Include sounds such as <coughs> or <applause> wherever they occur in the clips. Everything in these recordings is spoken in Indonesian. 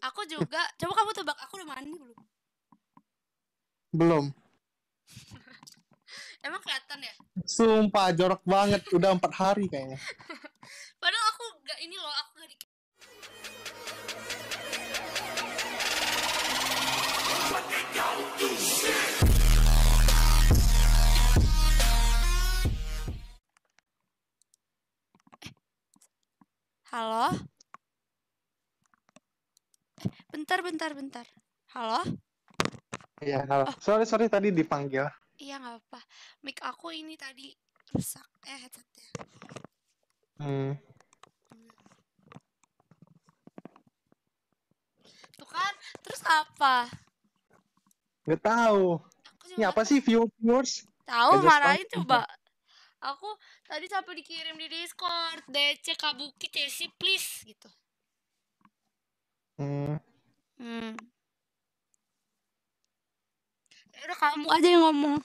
Aku juga. Coba kamu tebak, aku udah mandi belum? Belum. <laughs> Emang kelihatan ya? Sumpah jorok banget, udah empat hari kayaknya. <laughs> Padahal aku gak ini loh, bentar, bentar, bentar. Halo? Iya, halo. Oh. Sorry, sorry tadi dipanggil. Iya, nggak apa Mic aku ini tadi rusak. Eh, headsetnya. Hmm. Tuh kan, terus apa? nggak tahu. Ini apa sih viewers? Tahu marahin coba. Aku tadi sampai dikirim di Discord, DC Kabuki Cesi please gitu. Hmm. kamu aja yang ngomong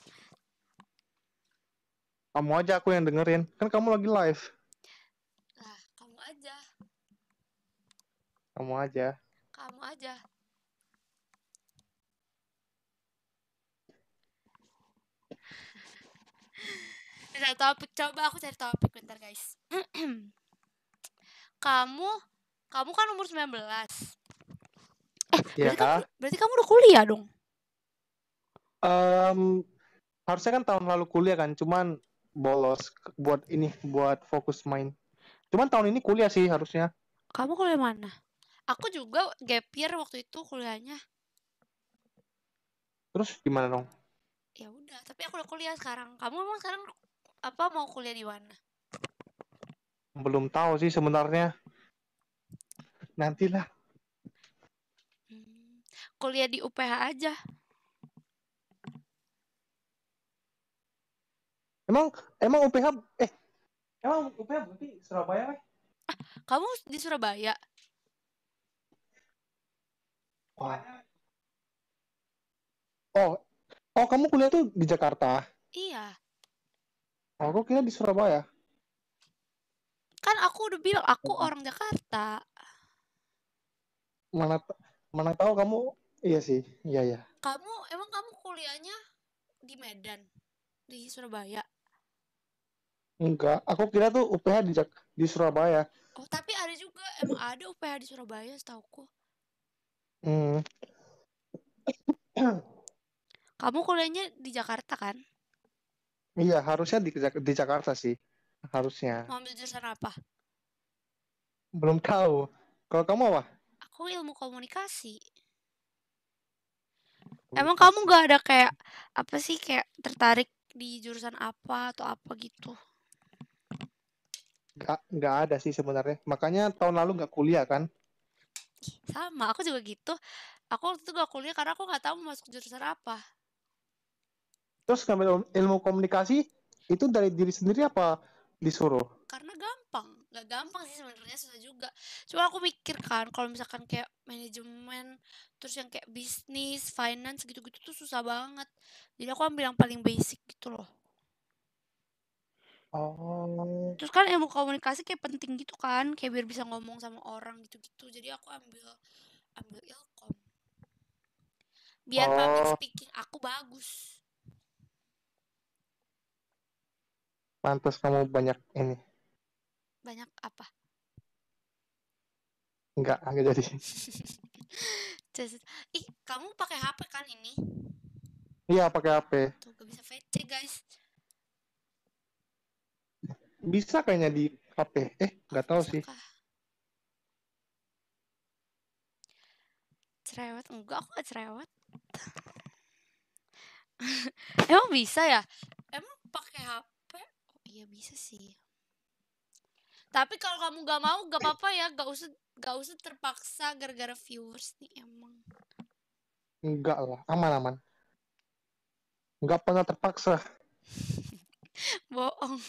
kamu aja aku yang dengerin kan kamu lagi live lah kamu aja kamu aja kamu aja <laughs> cari topik coba aku cari topik bentar guys <clears throat> kamu kamu kan umur 19 eh ya. berarti, iya. kamu, berarti kamu udah kuliah dong um, harusnya kan tahun lalu kuliah kan cuman bolos buat ini buat fokus main cuman tahun ini kuliah sih harusnya kamu kuliah mana aku juga gap year waktu itu kuliahnya terus gimana dong ya udah tapi aku udah kuliah sekarang kamu emang sekarang apa mau kuliah di mana belum tahu sih sebenarnya nantilah hmm, kuliah di UPH aja Emang emang UPH eh emang UPH berarti Surabaya weh? kamu di Surabaya? Wah. Oh. Oh, kamu kuliah tuh di Jakarta? Iya. Oh, aku kira di Surabaya. Kan aku udah bilang aku orang Jakarta. Mana mana tahu kamu iya sih. Iya ya. Kamu emang kamu kuliahnya di Medan? Di Surabaya? Enggak, aku kira tuh UPH di di Surabaya. Oh, tapi ada juga emang ada UPH di Surabaya, setauku. Hmm. <coughs> Kamu kuliahnya di Jakarta kan? Iya, harusnya di di Jakarta sih. Harusnya. Mau ambil jurusan apa? Belum tahu. Kalau kamu apa? Aku ilmu komunikasi. Emang kamu gak ada kayak apa sih kayak tertarik di jurusan apa atau apa gitu? nggak nggak ada sih sebenarnya makanya tahun lalu nggak kuliah kan sama aku juga gitu aku waktu itu nggak kuliah karena aku nggak tahu mau masuk jurusan apa terus ngambil ilmu komunikasi itu dari diri sendiri apa disuruh karena gampang nggak gampang sih sebenarnya susah juga cuma aku mikir kan kalau misalkan kayak manajemen terus yang kayak bisnis finance gitu-gitu tuh susah banget jadi aku ambil yang paling basic gitu loh Oh. Terus kan ilmu komunikasi kayak penting gitu kan, kayak biar bisa ngomong sama orang gitu-gitu. Jadi aku ambil ambil ilkom. Biar public oh. speaking aku bagus. pantas kamu banyak ini. Banyak apa? Enggak, enggak jadi. <laughs> Ih, kamu pakai HP kan ini? Iya, pakai HP. Tuh, gak bisa face guys bisa kayaknya di HP eh nggak tahu sih cerewet enggak aku cerewet <laughs> emang bisa ya emang pakai HP oh, iya bisa sih tapi kalau kamu gak mau gak apa-apa ya gak usah gak usah terpaksa gara-gara viewers nih emang enggak lah aman aman nggak pernah terpaksa <laughs> Bohong.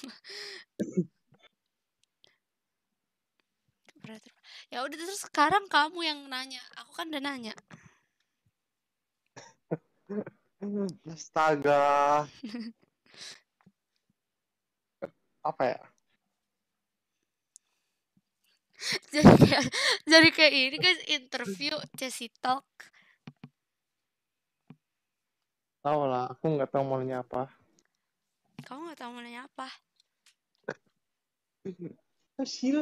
Ya udah terus sekarang kamu yang nanya. Aku kan udah nanya. <laughs> Astaga. Apa ya? <laughs> jadi ya, jadi kayak ini guys interview Jesse Talk. Tahu lah, aku nggak tahu maunya apa. Kamu nggak tahu mau nanya apa? Hasil.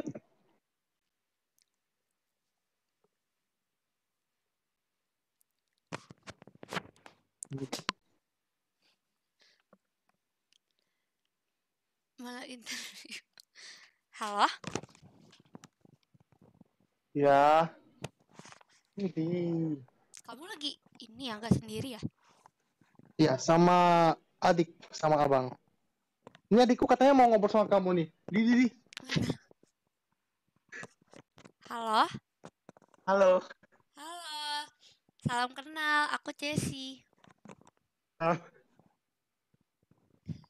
<laughs> Malah interview. Halo? Ya. Ini. Kamu lagi ini ya, nggak sendiri ya? ya sama adik, sama abang. Ini adikku katanya mau ngobrol sama kamu nih. Di, di, di. Halo. Halo. Halo. Salam kenal, aku Jessie. Ah.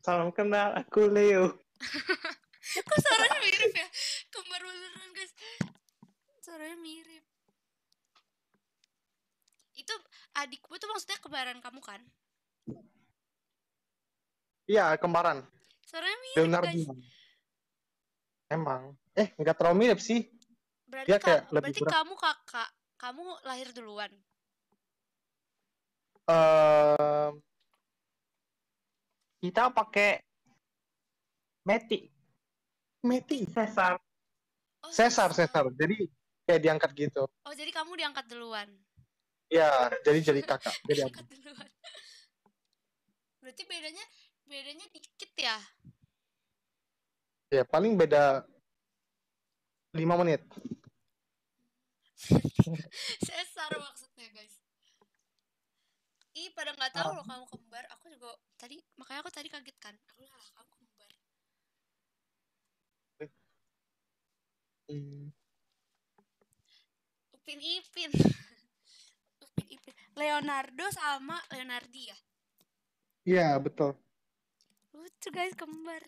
Salam kenal, aku Leo. <laughs> Kok suaranya mirip ya? Kembar beneran guys. Suaranya mirip. Itu adikku tuh maksudnya kembaran kamu kan? Iya, kembaran. Suaranya mirip Leonardo. Guys. Emang. Eh, nggak terlalu mirip sih. Berarti, Dia kayak lebih berarti kamu kakak. Kamu lahir duluan. Uh, kita pakai Meti. Meti. Cesar. Oh, Cesar, Cesar. Jadi kayak diangkat gitu. Oh, jadi kamu diangkat duluan. Iya, jadi jadi kakak. <laughs> Jadi duluan. Berarti bedanya bedanya dikit ya ya paling beda lima menit <laughs> sesar maksudnya guys ih pada nggak tahu ah. loh kamu kembar aku juga tadi makanya aku tadi kaget kan aku lah kamu kembar hmm. upin ipin <laughs> upin ipin Leonardo sama Leonardi ya iya betul Lucu guys kembar.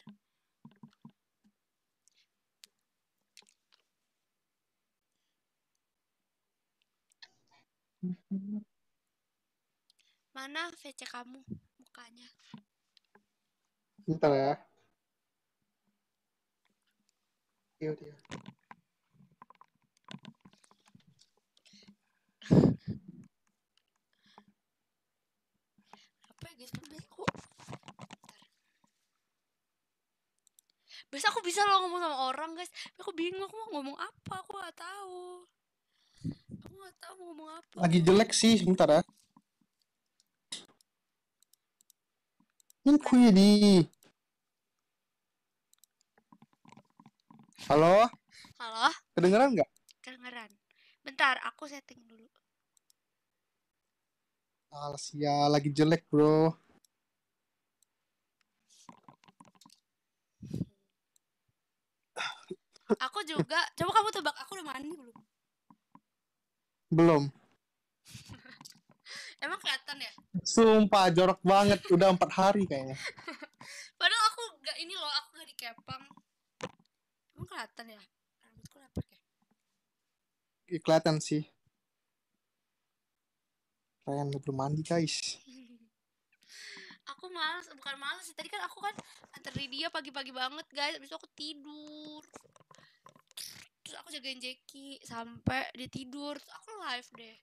Mana VC kamu mukanya? Ntar ya. Iya, biasa aku bisa loh ngomong sama orang guys tapi aku bingung aku mau ngomong apa aku gak tahu aku gak tahu mau ngomong apa lagi jelek sih sebentar ya ini kuy di halo halo kedengeran nggak kedengeran bentar aku setting dulu Alas ya lagi jelek bro Aku juga. Coba kamu tebak aku udah mandi belum? Belum. <laughs> Emang kelihatan ya? Sumpah jorok banget. Udah empat hari kayaknya. <laughs> Padahal aku gak ini loh, aku gak dikepang. Emang kelihatan ya? Rambutku lepek ya? kelihatan sih. pengen udah belum mandi guys. <laughs> aku males, bukan males sih. Tadi kan aku kan antar dia pagi-pagi banget guys. Habis aku tidur terus aku jagain Jeki sampai dia tidur terus aku live deh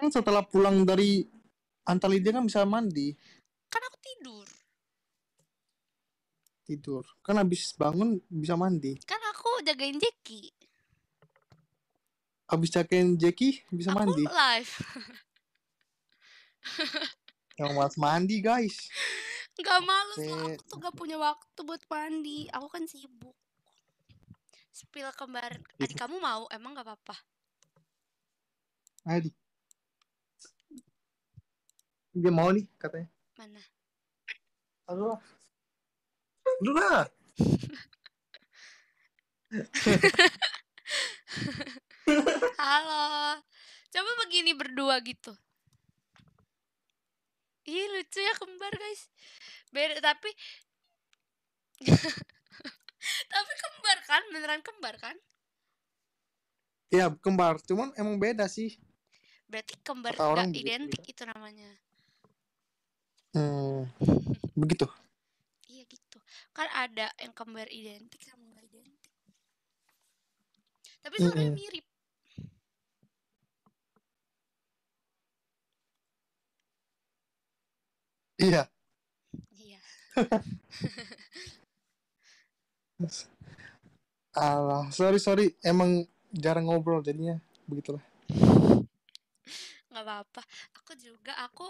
kan setelah pulang dari Antalida kan bisa mandi kan aku tidur tidur kan habis bangun bisa mandi kan aku jagain Jeki habis jagain Jeki bisa aku mandi live <laughs> yang malas mandi guys Gak malas lah, aku tuh gak punya waktu buat mandi Aku kan sibuk pil kembar iya. adik kamu mau emang gak apa-apa adik dia mau nih katanya mana halo aduh lah halo coba begini berdua gitu Ih lucu ya kembar guys. Beda tapi tapi kembar kan beneran kembar kan ya kembar cuman emang beda sih berarti kembar Kata orang gak gitu identik itu namanya hmm, <laughs> begitu iya gitu kan ada yang kembar identik sama nggak identik tapi mm -hmm. mirip iya iya <laughs> Alah, sorry sorry, emang jarang ngobrol jadinya begitulah. Gak apa-apa. Aku juga aku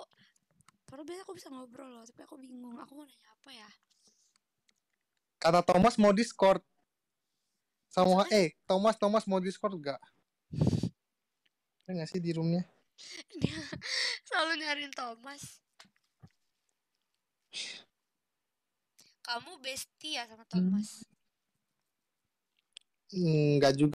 kalau biasa aku bisa ngobrol loh, tapi aku bingung. Aku mau nanya apa ya? Kata Thomas mau Discord. Sama eh Thomas Thomas mau Discord gak? Ada ya gak sih di roomnya? Dia selalu nyariin Thomas. Kamu bestie ya sama hmm. Thomas? Hmm nggak juga